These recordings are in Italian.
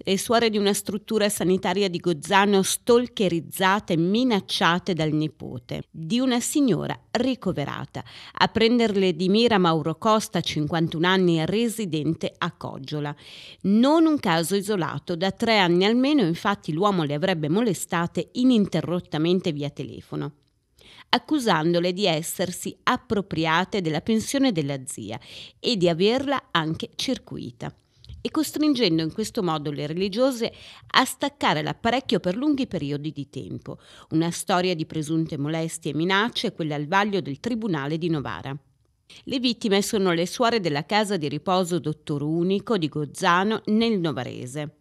le suore di una struttura sanitaria di Gozzano stalkerizzate e minacciate dal nipote, di una signora ricoverata, a prenderle di mira Mauro Costa, 51 anni, residente a Coggiola. Non un caso isolato, da tre anni almeno infatti l'uomo le avrebbe molestate ininterrottamente via telefono accusandole di essersi appropriate della pensione della zia e di averla anche circuita e costringendo in questo modo le religiose a staccare l'apparecchio per lunghi periodi di tempo. Una storia di presunte molestie e minacce, quella al vaglio del Tribunale di Novara. Le vittime sono le suore della casa di riposo Dottor Unico di Gozzano nel Novarese.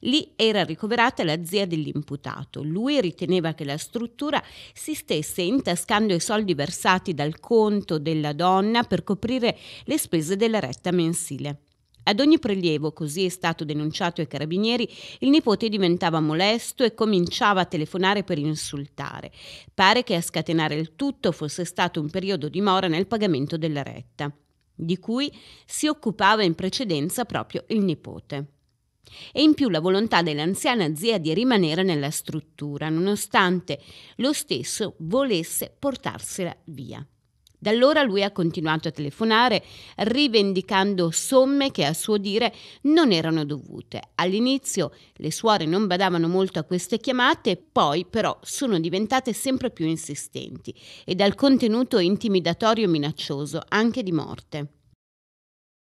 Lì era ricoverata la zia dell'imputato. Lui riteneva che la struttura si stesse intascando i soldi versati dal conto della donna per coprire le spese della retta mensile. Ad ogni prelievo, così è stato denunciato ai carabinieri, il nipote diventava molesto e cominciava a telefonare per insultare. Pare che a scatenare il tutto fosse stato un periodo di mora nel pagamento della retta, di cui si occupava in precedenza proprio il nipote e in più la volontà dell'anziana zia di rimanere nella struttura, nonostante lo stesso volesse portarsela via. Da allora lui ha continuato a telefonare rivendicando somme che a suo dire non erano dovute. All'inizio le suore non badavano molto a queste chiamate, poi però sono diventate sempre più insistenti e dal contenuto intimidatorio minaccioso, anche di morte.